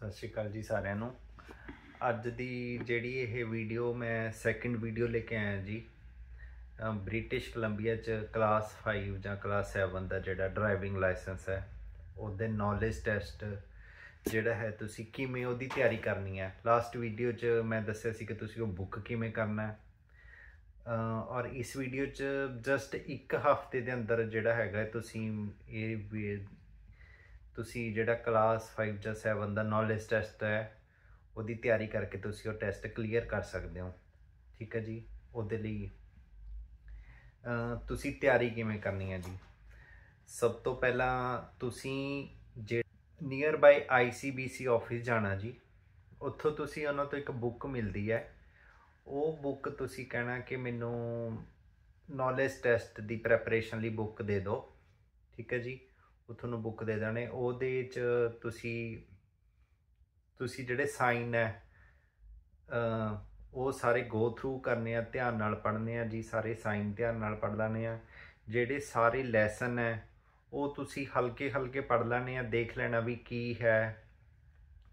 ਸਤਿ ਸ਼੍ਰੀ ਅਕਾਲ ਜੀ ਸਾਰਿਆਂ ਨੂੰ ਅੱਜ ਦੀ ਜਿਹੜੀ ਇਹ ਵੀਡੀਓ ਮੈਂ ਸੈਕੰਡ ਵੀਡੀਓ ਲੈ ਕੇ ਆਇਆ ਜੀ ਬ੍ਰਿਟਿਸ਼ ਕੋਲੰਬੀਆ ਚ ਕਲਾਸ 5 ਜਾਂ ਕਲਾਸ 7 ਦਾ ਜਿਹੜਾ ਡਰਾਈਵਿੰਗ ਲਾਇਸੈਂਸ ਹੈ ਉਹਦੇ ਨੌਲੇਜ ਟੈਸਟ ਜਿਹੜਾ ਹੈ ਤੁਸੀਂ ਕਿਵੇਂ ਉਹਦੀ ਤਿਆਰੀ ਕਰਨੀ ਹੈ ਲਾਸਟ ਵੀਡੀਓ 'ਚ ਮੈਂ ਦੱਸਿਆ ਸੀ ਕਿ ਤੁਸੀਂ ਉਹ ਬੁੱਕ ਕਿਵੇਂ ਕਰਨਾ ਹੈ ਔਰ ਇਸ ਵੀਡੀਓ 'ਚ ਜਸਟ ਇੱਕ ਹਫ਼ਤੇ ਦੇ ਅੰਦਰ ਜਿਹੜਾ ਹੈਗਾ ਤੁਸੀਂ ਇਹ ਤੁਸੀਂ ਜਿਹੜਾ ਕਲਾਸ 5 ਜਾਂ 7 ਦਾ ਨੌਲੇਜ ਟੈਸਟ ਹੈ ਉਹਦੀ ਤਿਆਰੀ ਕਰਕੇ ਤੁਸੀਂ ਉਹ ਟੈਸਟ ਕਲੀਅਰ ਕਰ ਸਕਦੇ ਹੋ ਠੀਕ ਹੈ ਜੀ ਉਹਦੇ ਲਈ ਤੁਸੀਂ ਤਿਆਰੀ ਕਿਵੇਂ ਕਰਨੀ ਹੈ ਜੀ ਸਭ ਤੋਂ ਪਹਿਲਾਂ ਤੁਸੀਂ ਜੇ ਨੀਅਰ ਬਾਈ ਆਈਸੀਬੀਸੀ ਆਫਿਸ ਜਾਣਾ ਜੀ ਉੱਥੋਂ ਤੁਸੀਂ ਉਹਨਾਂ ਤੋਂ ਇੱਕ ਬੁੱਕ ਮਿਲਦੀ ਹੈ ਉਹ ਬੁੱਕ ਤੁਸੀਂ ਕਹਿਣਾ ਕਿ ਮੈਨੂੰ ਨੌਲੇਜ ਟੈਸਟ ਦੀ ਪ੍ਰੈਪਰੇਸ਼ਨ ਲਈ ਬੁੱਕ ਦੇ ਦਿਓ ਠੀਕ ਹੈ ਜੀ ਉਹ ਤੁਹਾਨੂੰ ਬੁੱਕ ਦੇ ਦੇਣੇ ਉਹਦੇ 'ਚ ਤੁਸੀਂ ਤੁਸੀਂ ਜਿਹੜੇ ਸਾਈਨ ਹੈ ਉਹ ਸਾਰੇ ਗੋ ਥਰੂ ਕਰਨੇ ਆ ਧਿਆਨ ਨਾਲ ਪੜ੍ਹਨੇ ਆ ਜੀ ਸਾਰੇ ਸਾਈਨ ਧਿਆਨ ਨਾਲ ਪੜ੍ਹ ਲੈਣੇ ਆ ਜਿਹੜੇ ਸਾਰੇ ਲੈਸਨ ਹੈ ਉਹ ਤੁਸੀਂ ਹਲਕੇ ਹਲਕੇ ਪੜ੍ਹ ਲੈਣੇ ਆ ਦੇਖ ਲੈਣਾ ਵੀ ਕੀ ਹੈ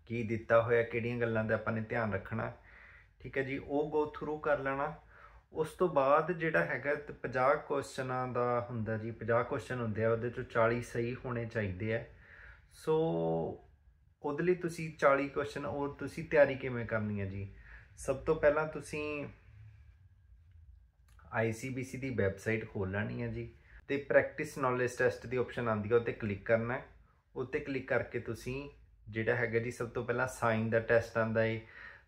ਕੀ ਦਿੱਤਾ ਹੋਇਆ ਕਿਹੜੀਆਂ ਗੱਲਾਂ ਦਾ ਆਪਾਂ ਨੇ ਧਿਆਨ ਰੱਖਣਾ ਠੀਕ ਹੈ ਜੀ ਉਹ ਗੋ ਥਰੂ ਕਰ ਲੈਣਾ ਉਸ ਤੋਂ ਬਾਅਦ ਜਿਹੜਾ ਹੈਗਾ 50 ਕੁਐਸਚਨਾਂ ਦਾ ਹੁੰਦਾ ਜੀ 50 ਕੁਐਸਚਨ ਹੁੰਦੇ ਆ ਉਹਦੇ ਚੋਂ 40 ਸਹੀ ਹੋਣੇ ਚਾਹੀਦੇ ਆ ਸੋ ਉਹਦੇ ਲਈ ਤੁਸੀਂ 40 ਕੁਐਸਚਨ ਉਹ ਤੁਸੀਂ ਤਿਆਰੀ ਕਿਵੇਂ ਕਰਨੀ ਹੈ ਜੀ ਸਭ ਤੋਂ ਪਹਿਲਾਂ ਤੁਸੀਂ ICBC ਦੀ ਵੈਬਸਾਈਟ ਖੋਲ ਲੈਣੀ ਹੈ ਜੀ ਤੇ ਪ੍ਰੈਕਟਿਸ ਨੌਲੇਜ ਟੈਸਟ ਦੀ ਆਪਸ਼ਨ ਆਉਂਦੀ ਹੈ ਉੱਤੇ ਕਲਿੱਕ ਕਰਨਾ ਹੈ ਉੱਤੇ ਕਲਿੱਕ ਕਰਕੇ ਤੁਸੀਂ ਜਿਹੜਾ ਹੈਗਾ ਜੀ ਸਭ ਤੋਂ ਪਹਿਲਾਂ ਸਾਈਨ ਦਾ ਟੈਸਟ ਆਂਦਾ ਹੈ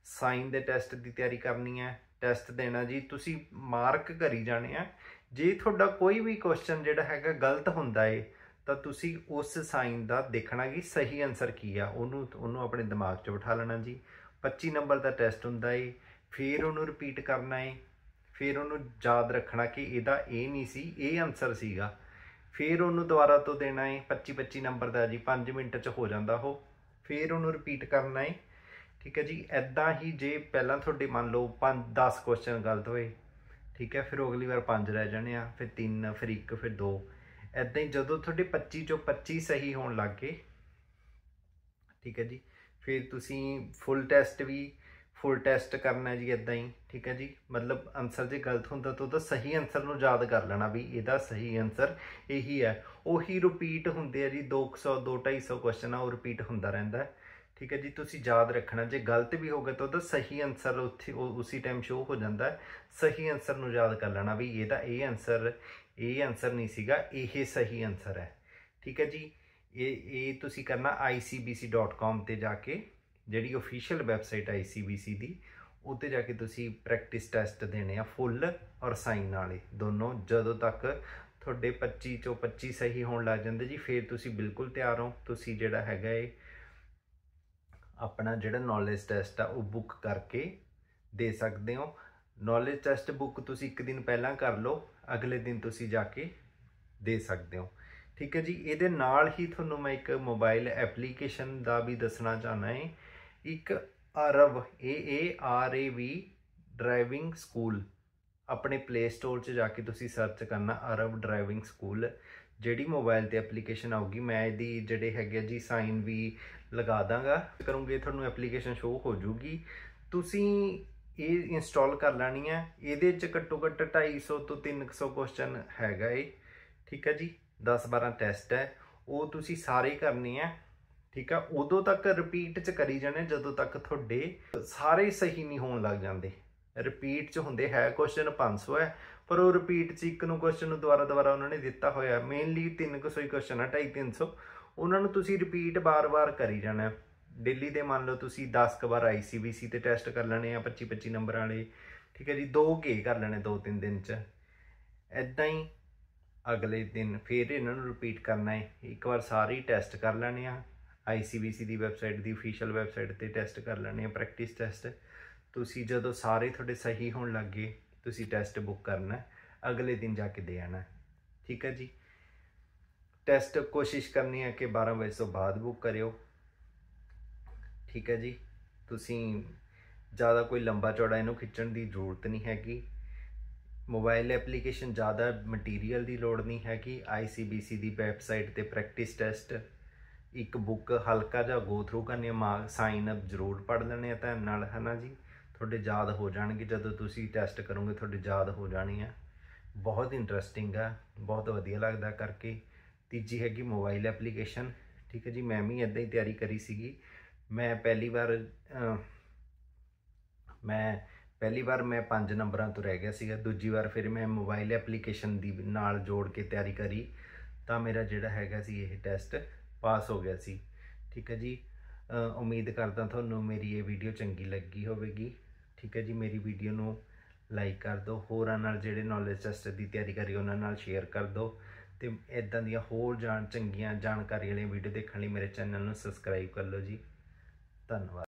ਸਾਈਨ ਦੇ ਟੈਸਟ ਦੀ ਤਿਆਰੀ ਕਰਨੀ ਹੈ ਟੈਸਟ ਦੇਣਾ ਜੀ ਤੁਸੀਂ ਮਾਰਕ ਕਰੀ ਜਾਣੇ ਆ ਜੇ ਤੁਹਾਡਾ ਕੋਈ ਵੀ ਕੁਐਸਚਨ ਜਿਹੜਾ ਹੈਗਾ ਗਲਤ ਹੁੰਦਾ ਏ ਤਾਂ ਤੁਸੀਂ ਉਸ ਸਾਈਨ ਦਾ ਦੇਖਣਾ ਕਿ ਸਹੀ ਆਨਸਰ ਕੀ ਆ ਉਹਨੂੰ ਉਹਨੂੰ ਆਪਣੇ ਦਿਮਾਗ 'ਚ ਬਿਠਾ ਲੈਣਾ ਜੀ 25 ਨੰਬਰ ਦਾ ਟੈਸਟ ਹੁੰਦਾ ਏ ਫਿਰ ਉਹਨੂੰ ਰਿਪੀਟ ਕਰਨਾ ਏ ਫਿਰ ਉਹਨੂੰ ਯਾਦ ਰੱਖਣਾ ਕਿ ਇਹਦਾ ਇਹ ਨਹੀਂ ਸੀ ਇਹ ਆਨਸਰ ਸੀਗਾ ਫਿਰ ਉਹਨੂੰ ਦੁਬਾਰਾ ਤੋਂ ਦੇਣਾ ਏ 25 25 ਨੰਬਰ ਦਾ ਜੀ 5 ਮਿੰਟ 'ਚ ਹੋ ਜਾਂਦਾ ਉਹ ਫਿਰ ਉਹਨੂੰ ਰਿਪੀਟ ਕਰਨਾ ਏ ਠੀਕ ਹੈ ਜੀ ਐਦਾਂ ਹੀ ਜੇ ਪਹਿਲਾਂ ਤੁਹਾਡੇ ਮੰਨ ਲਓ 5 10 ਕੁਐਸਚਨ ਗਲਤ ਹੋਏ ਠੀਕ ਹੈ ਫਿਰ ਅਗਲੀ ਵਾਰ 5 ਰਹਿ ਜਾਣੇ ਆ ਫਿਰ 3 ਫਿਰ 1 ਫਿਰ 2 ਐਦਾਂ ਹੀ ਜਦੋਂ ਤੁਹਾਡੇ 25 ਚੋਂ 25 ਸਹੀ ਹੋਣ ਲੱਗ ਗਏ ਠੀਕ ਹੈ ਜੀ ਫਿਰ ਤੁਸੀਂ ਫੁੱਲ ਟੈਸਟ ਵੀ ਫੁੱਲ ਟੈਸਟ ਕਰਨਾ ਜੀ ਐਦਾਂ ਹੀ ਠੀਕ ਹੈ ਜੀ ਮਤਲਬ ਆਨਸਰ ਜੇ ਗਲਤ ਹੁੰਦਾ ਤਾਂ ਉਹਦਾ ਸਹੀ ਆਨਸਰ ਨੂੰ ਯਾਦ ਕਰ ਲੈਣਾ ਵੀ ਇਹਦਾ ਸਹੀ ਆਨਸਰ ਇਹੀ ਹੈ ਉਹੀ ਰਿਪੀਟ ਹੁੰਦੇ ਆ ਜੀ 200 250 ਕੁਐਸਚਨ ਆ ਉਹ ਰਿਪੀਟ ਹੁੰਦਾ ਰਹਿੰਦਾ ਠੀਕ ਹੈ ਜੀ ਤੁਸੀਂ ਯਾਦ ਰੱਖਣਾ ਜੇ ਗਲਤ ਵੀ ਹੋਗਾ ਤਾਂ ਉਹਦਾ ਸਹੀ ਆਨਸਰ ਉੱਥੇ ਉਸੇ ਟਾਈਮ ਸ਼ੋ ਹੋ ਜਾਂਦਾ ਸਹੀ ਆਨਸਰ ਨੂੰ ਯਾਦ ਕਰ ਲੈਣਾ ਵੀ ਇਹ ਤਾਂ ਇਹ ਆਨਸਰ ਇਹ ਆਨਸਰ ਨਹੀਂ ਸੀਗਾ ਇਹ ਸਹੀ ਆਨਸਰ ਹੈ ਠੀਕ ਹੈ ਜੀ ਇਹ ਇਹ ਤੁਸੀਂ ਕਰਨਾ icbc.com ਤੇ ਜਾ ਕੇ ਜਿਹੜੀ ਅਫੀਸ਼ੀਅਲ ਵੈਬਸਾਈਟ ICBC ਦੀ ਉੱਤੇ ਜਾ ਕੇ ਤੁਸੀਂ ਪ੍ਰੈਕਟਿਸ ਟੈਸਟ ਦੇਣੇ ਆ ਫੁੱਲ ਔਰ ਸਾਈਨ ਵਾਲੇ ਦੋਨੋਂ ਜਦੋਂ ਤੱਕ ਤੁਹਾਡੇ 25 ਚੋਂ 25 ਸਹੀ ਹੋਣ ਲੱਗ ਜਾਂਦੇ ਜੀ ਫਿਰ ਤੁਸੀਂ ਬਿਲਕੁਲ ਤਿਆਰ ਹੋ ਤੁਸੀਂ ਜਿਹੜਾ ਹੈਗਾ ਇਹ ਆਪਣਾ ਜਿਹੜਾ ਨੌਲੇਜ ਟੈਸਟ ਆ ਉਹ ਬੁੱਕ ਕਰਕੇ ਦੇ ਸਕਦੇ ਹੋ ਨੌਲੇਜ ਟੈਸਟ ਬੁੱਕ ਤੁਸੀਂ ਇੱਕ ਦਿਨ ਪਹਿਲਾਂ ਕਰ ਲਓ ਅਗਲੇ ਦਿਨ ਤੁਸੀਂ ਜਾ ਕੇ ਦੇ ਸਕਦੇ ਹੋ ਠੀਕ ਹੈ ਜੀ ਇਹਦੇ ਨਾਲ ਹੀ ਤੁਹਾਨੂੰ ਮੈਂ ਇੱਕ ਮੋਬਾਈਲ ਐਪਲੀਕੇਸ਼ਨ ਦਾ ਵੀ ਦੱਸਣਾ ਚਾਹਨਾ ਹੈ ਇੱਕ Arav A A R A V driving school ਆਪਣੇ ਪਲੇ ਸਟੋਰ 'ਚ ਜਾ ਕੇ ਤੁਸੀਂ ਸਰਚ ਕਰਨਾ ਅਰਵ ਡਰਾਈਵਿੰਗ ਸਕੂਲ ਜਿਹੜੀ ਮੋਬਾਈਲ ਤੇ ਐਪਲੀਕੇਸ਼ਨ ਆਊਗੀ ਮੈਂ ਇਹਦੀ ਜਿਹੜੇ ਹੈਗੇ ਜੀ ਸਾਈਨ ਵੀ ਲਗਾ ਦਾਂਗਾ ਕਰੂੰਗੇ ਤੁਹਾਨੂੰ ਐਪਲੀਕੇਸ਼ਨ ਸ਼ੋ ਹੋ ਜੂਗੀ ਤੁਸੀਂ ਇਹ ਇੰਸਟਾਲ ਕਰ ਲੈਣੀ ਹੈ ਇਹਦੇ ਚ ਘੱਟੋ ਘੱਟ 250 ਤੋਂ 300 ਕੁਐਸਚਨ ਹੈਗਾ ਏ ਠੀਕ ਹੈ ਜੀ 10-12 ਟੈਸਟ ਹੈ ਉਹ ਤੁਸੀਂ ਸਾਰੇ ਕਰਨੇ ਆ ਠੀਕ ਆ ਉਦੋਂ ਤੱਕ ਰਿਪੀਟ ਚ ਕਰੀ ਜਾਣੇ ਜਦੋਂ ਤੱਕ ਤੁਹਾਡੇ ਸਾਰੇ ਸਹੀ ਨਹੀਂ ਹੋਣ ਲੱਗ ਜਾਂਦੇ ਰਿਪੀਟ ਚ ਹੁੰਦੇ ਹੈ ਕੁਐਸਚਨ 500 ਹੈ ਪਰ ਉਹ ਰਿਪੀਟ ਚ ਇੱਕ ਨੂੰ ਕੁਐਸਚਨ ਨੂੰ ਦੁਬਾਰਾ ਦੁਬਾਰਾ ਉਹਨਾਂ ਨੇ ਦਿੱਤਾ ਹੋਇਆ ਮੇਨਲੀ ਕੁ ਸੋਈ ਕੁਐਸਚਨ ਆ 2300 ਉਹਨਾਂ ਨੂੰ ਤੁਸੀਂ ਰਿਪੀਟ ਬਾਰ-ਬਾਰ ਕਰੀ ਜਾਣਾ ਦਿੱਲੀ ਦੇ ਮੰਨ ਲਓ ਤੁਸੀਂ 10 ਕ ਵਾਰ ਆਈਸੀਬੀਸੀ ਤੇ ਟੈਸਟ ਕਰ ਲੈਣੇ ਆ 25 25 ਨੰਬਰ ਵਾਲੇ ਠੀਕ ਹੈ ਜੀ ਦੋ ਕੇ ਕਰ ਲੈਣੇ ਦੋ ਤਿੰਨ ਦਿਨ ਚ ਐਦਾਂ ਹੀ ਅਗਲੇ ਦਿਨ ਫਿਰ ਇਹਨਾਂ ਨੂੰ ਰਿਪੀਟ ਕਰਨਾ ਹੈ ਇੱਕ ਵਾਰ ਸਾਰੇ ਟੈਸਟ ਕਰ ਲੈਣੇ ਆ ICBC ਦੀ ਵੈਬਸਾਈਟ ਦੀ ਅਫੀਸ਼ੀਅਲ ਵੈਬਸਾਈਟ ਤੇ ਟੈਸਟ ਕਰ ਲੈਣੇ ਆ ਪ੍ਰੈਕਟਿਸ ਟੈਸਟ ਤੁਸੀਂ ਜਦੋਂ ਸਾਰੇ ਤੁਹਾਡੇ ਸਹੀ ਹੋਣ ਲੱਗੇ ਤੁਸੀਂ ਟੈਸਟ ਬੁੱਕ ਕਰਨਾ ਅਗਲੇ ਦਿਨ ਜਾ ਕੇ ਦੇ ਆਣਾ ਠੀਕ ਹੈ ਜੀ ਟੈਸਟ ਕੋਸ਼ਿਸ਼ ਕਰਨੀ ਹੈ ਕਿ 12 ਵਜੇ ਤੋਂ ਬਾਅਦ ਬੁੱਕ ਕਰਿਓ ਠੀਕ ਹੈ ਜੀ ਤੁਸੀਂ ਜ਼ਿਆਦਾ ਕੋਈ ਲੰਬਾ ਚੌੜਾ ਇਹਨੂੰ ਖਿੱਚਣ ਦੀ ਜ਼ਰੂਰਤ ਨਹੀਂ ਹੈਗੀ ਮੋਬਾਈਲ ਐਪਲੀਕੇਸ਼ਨ ਜ਼ਿਆਦਾ ਮਟੀਰੀਅਲ ਦੀ ਲੋੜ ਨਹੀਂ ਹੈਗੀ ICBC ਦੀ ਵੈਬਸਾਈਟ ਤੇ ਪ੍ਰੈਕਟਿਸ ਟੈਸਟ ਇੱਕ ਬੁੱਕ ਹਲਕਾ ਜਿਹਾ ਗੋ ਥਰੂ ਕਰਨੀ ਮਾਰਕ ਸਾਈਨ ਅਪ ਜ਼ਰੂਰ ਪੜ ਲੈਣੇ ਆ ਤਾਂ ਨਾਲ ਹਨਾ ਜੀ ਤੁਹਾਡੇ ਯਾਦ ਹੋ ਜਾਣਗੇ ਜਦੋਂ ਤੁਸੀਂ ਟੈਸਟ ਕਰੋਗੇ ਤੁਹਾਡੇ ਯਾਦ ਹੋ ਜਾਣੀ ਆ ਬਹੁਤ ਇੰਟਰਸਟਿੰਗ ਆ ਬਹੁਤ ਵਧੀਆ ਲੱਗਦਾ ਕਰਕੇ ਤੀਜੀ ਹੈਗੀ ਮੋਬਾਈਲ ਐਪਲੀਕੇਸ਼ਨ ਠੀਕ ਹੈ ਜੀ ਮੈਂ ਵੀ ਇਦਾਂ ਹੀ ਤਿਆਰੀ ਕਰੀ ਸੀਗੀ ਮੈਂ ਪਹਿਲੀ ਵਾਰ ਮੈਂ ਪਹਿਲੀ ਵਾਰ ਮੈਂ 5 ਨੰਬਰਾਂ ਤੋਂ ਰਹਿ ਗਿਆ ਸੀਗਾ ਦੂਜੀ ਵਾਰ ਫਿਰ ਮੈਂ ਮੋਬਾਈਲ ਐਪਲੀਕੇਸ਼ਨ ਦੀ ਨਾਲ ਜੋੜ ਕੇ ਤਿਆਰੀ ਕਰੀ ਤਾਂ ਮੇਰਾ ਜਿਹੜਾ ਹੈਗਾ ਸੀ ਇਹ ਟੈਸਟ ਪਾਸ ਹੋ ਗਿਆ ਸੀ ਠੀਕ ਹੈ ਜੀ ਉਮੀਦ ਕਰਦਾ ਤੁਹਾਨੂੰ ਮੇਰੀ ਇਹ ਵੀਡੀਓ ਚੰਗੀ ਲੱਗੀ ਹੋਵੇਗੀ ਠੀਕ ਹੈ ਜੀ ਮੇਰੀ ਵੀਡੀਓ ਨੂੰ ਲਾਈਕ ਕਰ ਦਿਓ ਹੋਰਾਂ ਨਾਲ ਜਿਹੜੇ ਨੌਲੇਜ ਟੈਸਟ ਦੀ ਤਿਆਰੀ ਕਰੀ ਉਹਨਾਂ ਨਾਲ ਸ਼ੇਅਰ ਕਰ ਦਿਓ ਤੇ ਇਦਾਂ ਦੀਆਂ ਹੋਰ ਜਾਣ ਚੰਗੀਆਂ ਜਾਣਕਾਰੀ ਵਾਲੀਆਂ ਵੀਡੀਓ ਦੇਖਣ ਲਈ ਮੇਰੇ ਚੈਨਲ ਨੂੰ ਸਬਸਕ੍ਰਾਈਬ ਕਰ ਲਓ ਜੀ ਧੰਨਵਾਦ